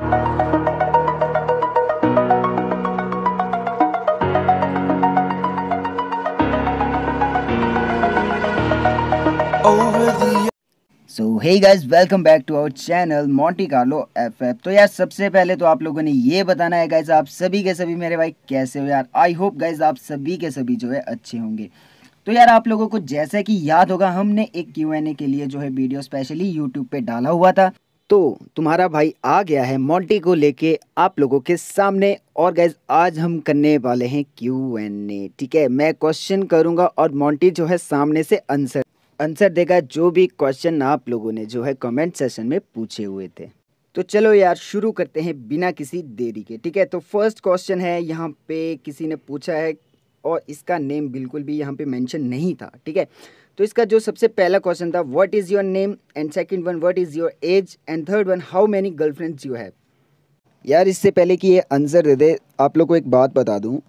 So hey guys welcome back to our channel Monte Carlo F F तो यार सबसे पहले तो आप लोगों ने ये बताना है गाइज आप सभी के सभी मेरे भाई कैसे हो यार आई होप गाइज आप सभी के सभी जो है अच्छे होंगे तो यार आप लोगों को जैसे कि याद होगा हमने एक क्यू एन ए के लिए जो है वीडियो स्पेशली यूट्यूब पे डाला हुआ था तो तुम्हारा भाई आ गया है मोंटी को लेके आप लोगों के सामने और गैज आज हम करने वाले हैं क्यू एन ए ठीक है मैं क्वेश्चन करूंगा और मोंटी जो है सामने से आंसर आंसर देगा जो भी क्वेश्चन आप लोगों ने जो है कमेंट सेशन में पूछे हुए थे तो चलो यार शुरू करते हैं बिना किसी देरी के ठीक है तो फर्स्ट क्वेश्चन है यहाँ पे किसी ने पूछा है और इसका नेम बिल्कुल भी यहाँ पे मेंशन नहीं था ठीक है तो इसका जो सबसे पहला क्वेश्चन था what is your name and second one what is your age and third one how many girlfriends you have यार इससे पहले कि ये आंसर दे दे आप लोग को एक बात बता दूँ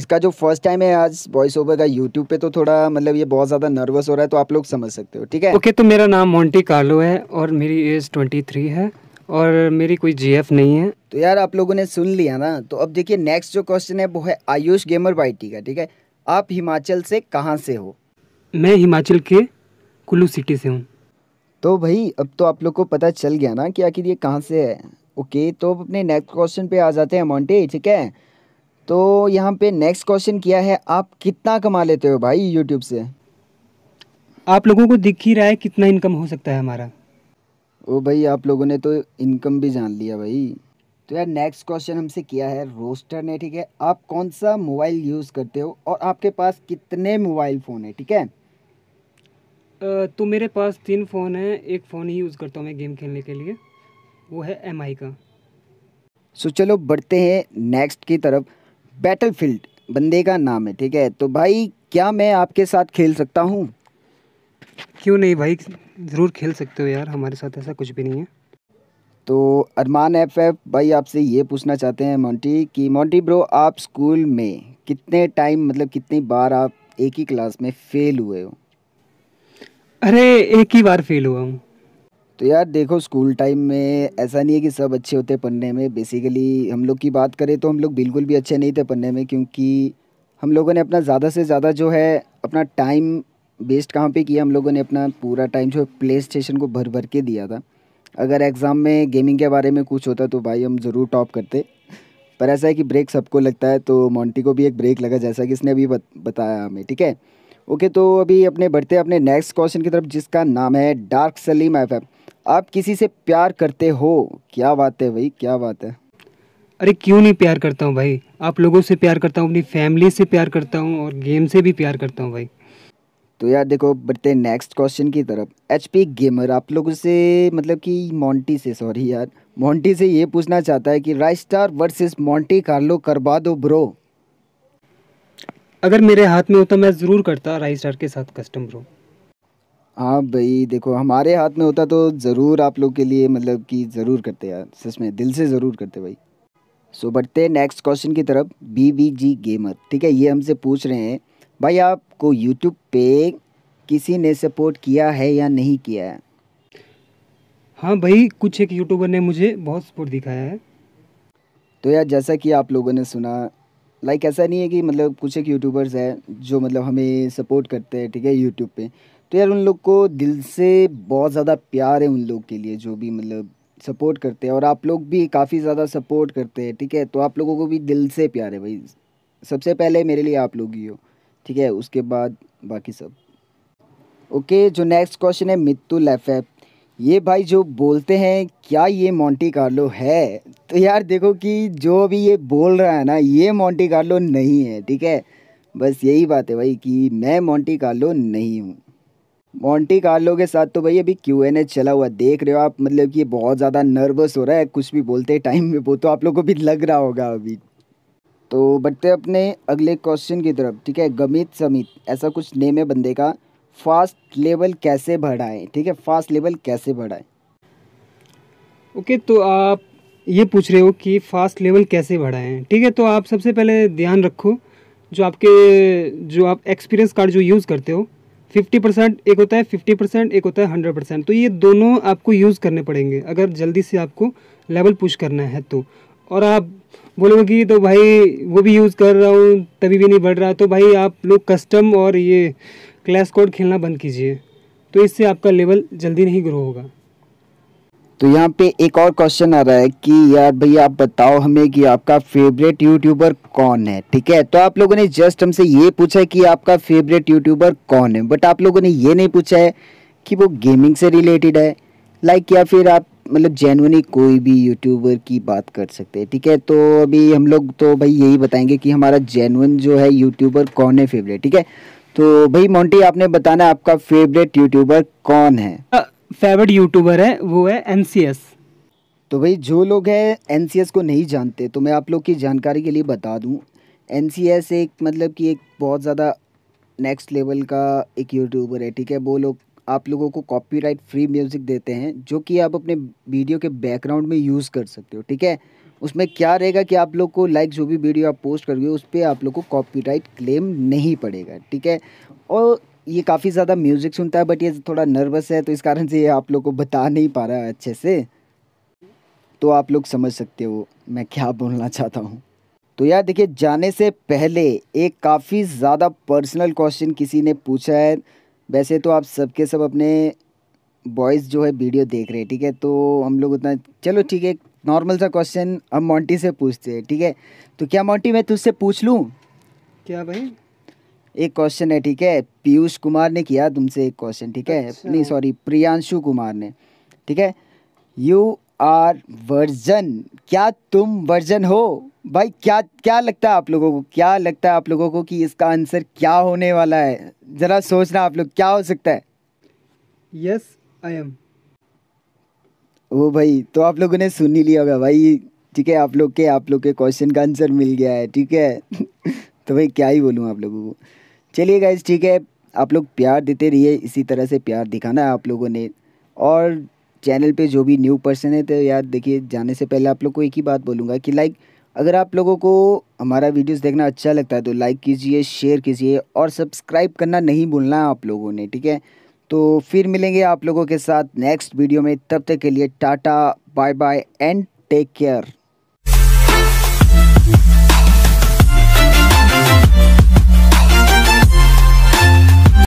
इसका जो फर्स्ट टाइम है आज वॉइस ओवर का यूट्यूब पे तो थोड़ा मतलब ये बहुत ज़्यादा नर्वस हो रहा है तो आप लोग समझ सकते हो ठीक है ओके okay, तो मेरा नाम मोन्टी कार्लो है और मेरी एज ट्वेंटी थ्री है और मेरी कोई जी नहीं है तो यार आप लोगों ने सुन लिया ना तो अब देखिए नेक्स्ट जो क्वेश्चन है वो है आयुष गेमर बाइटी का ठीक है आप हिमाचल से कहाँ से हो मैं हिमाचल के कुल्लू सिटी से हूँ तो भाई अब तो आप लोग को पता चल गया ना कि आखिर ये कहाँ से है ओके तो अब अपने नेक्स्ट क्वेश्चन पे आ जाते हैं अमाउंटे ठीक है तो यहाँ पे नेक्स्ट क्वेश्चन किया है आप कितना कमा लेते हो भाई यूट्यूब से आप लोगों को दिख ही रहा है कितना इनकम हो सकता है हमारा ओ भाई आप लोगों ने तो इनकम भी जान लिया भाई तो यार नेक्स्ट क्वेश्चन हमसे किया है रोस्टर ने ठीक है आप कौन सा मोबाइल यूज़ करते हो और आपके पास कितने मोबाइल फ़ोन है ठीक है तो मेरे पास तीन फ़ोन है एक फ़ोन ही यूज़ करता हूँ मैं गेम खेलने के लिए वो है एम का सो so, चलो बढ़ते हैं नेक्स्ट की तरफ बैटल बंदे का नाम है ठीक है तो भाई क्या मैं आपके साथ खेल सकता हूँ क्यों नहीं भाई ज़रूर खेल सकते हो यार हमारे साथ ऐसा कुछ भी नहीं है तो अरमान एफ एफ भाई आपसे ये पूछना चाहते हैं मोंटी कि मोंटी ब्रो आप स्कूल में कितने टाइम मतलब कितनी बार आप एक ही क्लास में फ़ेल हुए हो अरे एक ही बार फेल हुआ हूँ तो यार देखो स्कूल टाइम में ऐसा नहीं है कि सब अच्छे होते पढ़ने में बेसिकली हम लोग की बात करें तो हम लोग बिल्कुल भी अच्छे नहीं थे पढ़ने में क्योंकि हम लोगों ने अपना ज़्यादा से ज़्यादा जो है अपना टाइम वेस्ट कहाँ पे किया हम लोगों ने अपना पूरा टाइम जो है प्ले स्टेशन को भर भर के दिया था अगर एग्ज़ाम में गेमिंग के बारे में कुछ होता तो भाई हम ज़रूर टॉप करते पर ऐसा है कि ब्रेक सबको लगता है तो मॉन्टी को भी एक ब्रेक लगा जैसा कि इसने अभी बत, बताया हमें ठीक है ओके तो अभी अपने बढ़ते अपने नेक्स्ट क्वेश्चन की तरफ जिसका नाम है डार्क सलीम एफ आप किसी से प्यार करते हो क्या बात है भाई क्या बात है अरे क्यों नहीं प्यार करता हूँ भाई आप लोगों से प्यार करता हूँ अपनी फैमिली से प्यार करता हूँ और गेम से भी प्यार करता हूँ भाई तो यार देखो बढ़ते नेक्स्ट क्वेश्चन की तरफ एच पी गेमर आप लोगों से मतलब कि मोंटी से सॉरी यार मोंटी से ये पूछना चाहता है कि राइस्टार वर्सेस मोंटी कार्लो करवा दो ब्रो अगर मेरे हाथ में होता तो मैं ज़रूर करता राइस स्टार के साथ कस्टम ब्रो हाँ भाई देखो हमारे हाथ में होता तो ज़रूर आप लोग के लिए मतलब कि ज़रूर करते यार सच में दिल से ज़रूर करते भाई सो so, बढ़ते नेक्स्ट क्वेश्चन की तरफ बी बी जी गेमर ठीक है ये हमसे पूछ रहे हैं भाई आपको यूट्यूब पे किसी ने सपोर्ट किया है या नहीं किया है हाँ भाई कुछ एक यूट्यूबर ने मुझे बहुत सपोर्ट दिखाया है तो यार जैसा कि आप लोगों ने सुना लाइक ऐसा नहीं है कि मतलब कुछ एक यूट्यूबर्स हैं जो मतलब हमें सपोर्ट करते हैं ठीक है यूट्यूब पे तो यार उन लोग को दिल से बहुत ज़्यादा प्यार है उन लोग के लिए जो भी मतलब सपोर्ट करते हैं और आप लोग भी काफ़ी ज़्यादा सपोर्ट करते हैं ठीक है तो आप लोगों को भी दिल से प्यार है भाई सबसे पहले मेरे लिए आप लोग ही हो ठीक है उसके बाद बाकी सब ओके जो नेक्स्ट क्वेश्चन है मित्तुल एफ ये भाई जो बोलते हैं क्या ये मोंटी कार्लो है तो यार देखो कि जो अभी ये बोल रहा है ना ये मोंटी कार्लो नहीं है ठीक है बस यही बात है भाई कि मैं मोंटी कार्लो नहीं हूँ मोंटी कार्लो के साथ तो भाई अभी क्यू एन ए चला हुआ देख रहे हो आप मतलब कि बहुत ज़्यादा नर्वस हो रहा है कुछ भी बोलते टाइम में वो तो आप लोग को भी लग रहा होगा अभी तो बढ़ते अपने अगले क्वेश्चन की तरफ ठीक है गमित समित ऐसा कुछ नेम है बंदे का फास्ट लेवल कैसे बढ़ाएं ठीक है फास्ट लेवल कैसे बढ़ाएं ओके तो आप ये पूछ रहे हो कि फास्ट लेवल कैसे बढ़ाएं ठीक है तो आप सबसे पहले ध्यान रखो जो आपके जो आप एक्सपीरियंस कार्ड जो यूज़ करते हो फिफ्टी परसेंट एक होता है फिफ्टी परसेंट एक होता है हंड्रेड परसेंट तो ये दोनों आपको यूज़ करने पड़ेंगे अगर जल्दी से आपको लेवल पुश करना है तो और आप बोलोगे कि तो भाई वो भी यूज़ कर रहा हूँ तभी भी नहीं बढ़ रहा तो भाई आप लोग कस्टम और ये क्लैश कोड खेलना बंद कीजिए तो इससे आपका लेवल जल्दी नहीं ग्रो होगा तो यहाँ पे एक और क्वेश्चन आ रहा है कि यार भैया आप बताओ हमें कि आपका फेवरेट यूट्यूबर कौन है ठीक है तो आप लोगों ने जस्ट हमसे ये पूछा है कि आपका फेवरेट यूट्यूबर कौन है बट आप लोगों ने ये नहीं पूछा है कि वो गेमिंग से रिलेटेड है लाइक या फिर आप मतलब जेनवनी कोई भी यूट्यूबर की बात कर सकते हैं ठीक है तो अभी हम लोग तो भाई यही बताएंगे कि हमारा जेनवन जो है यूट्यूबर कौन है फेवरेट ठीक है तो भाई मोंटी आपने बताना आपका फेवरेट यूट्यूबर कौन है फेवरेट यूट्यूबर है वो है एन तो भाई जो लोग हैं एन को नहीं जानते तो मैं आप लोग की जानकारी के लिए बता दूं एन एक मतलब कि एक बहुत ज़्यादा नेक्स्ट लेवल का एक यूट्यूबर है ठीक है वो लोग आप लोगों को कॉपीराइट फ्री म्यूज़िक देते हैं जो कि आप अपने वीडियो के बैकग्राउंड में यूज़ कर सकते हो ठीक है उसमें क्या रहेगा कि आप लोग को लाइक जो भी वीडियो आप पोस्ट करोगे उस पर आप लोग को कॉपीराइट क्लेम नहीं पड़ेगा ठीक है और ये काफ़ी ज़्यादा म्यूज़िक सुनता है बट ये थोड़ा नर्वस है तो इस कारण से ये आप लोग को बता नहीं पा रहा है अच्छे से तो आप लोग समझ सकते हो मैं क्या बोलना चाहता हूँ तो यार देखिए जाने से पहले एक काफ़ी ज़्यादा पर्सनल क्वेश्चन किसी ने पूछा है वैसे तो आप सबके सब अपने बॉयज़ जो है वीडियो देख रहे हैं ठीक है तो हम लोग उतना चलो ठीक है नॉर्मल सा क्वेश्चन हम मोंटी से पूछते हैं ठीक है तो क्या मोंटी मैं तुझसे पूछ लूँ क्या भाई एक क्वेश्चन है ठीक है पीयूष कुमार ने किया तुमसे एक क्वेश्चन ठीक है अच्छा। नहीं सॉरी प्रियांशु कुमार ने ठीक है यू आर वर्जन क्या तुम वर्जन हो भाई क्या क्या लगता है आप लोगों को क्या लगता है आप लोगों को कि इसका आंसर क्या होने वाला है ज़रा सोचना आप लोग क्या हो सकता है यस yes, आई एम ओ भाई तो आप लोगों ने सुन ही लिया होगा भाई ठीक है आप लोग के आप लोग के क्वेश्चन का आंसर मिल गया है ठीक है तो भाई क्या ही बोलूँ आप लोगों को चलिए गाइज ठीक है आप लोग प्यार देते रहिए इसी तरह से प्यार दिखाना है आप लोगों ने और चैनल पे जो भी न्यू पर्सन है तो यार देखिए जाने से पहले आप लोग को एक ही बात बोलूँगा कि लाइक अगर आप लोगों को हमारा वीडियोस देखना अच्छा लगता है तो लाइक कीजिए शेयर कीजिए और सब्सक्राइब करना नहीं भूलना आप लोगों ने ठीक है तो फिर मिलेंगे आप लोगों के साथ नेक्स्ट वीडियो में तब तक के लिए tata bye bye and take care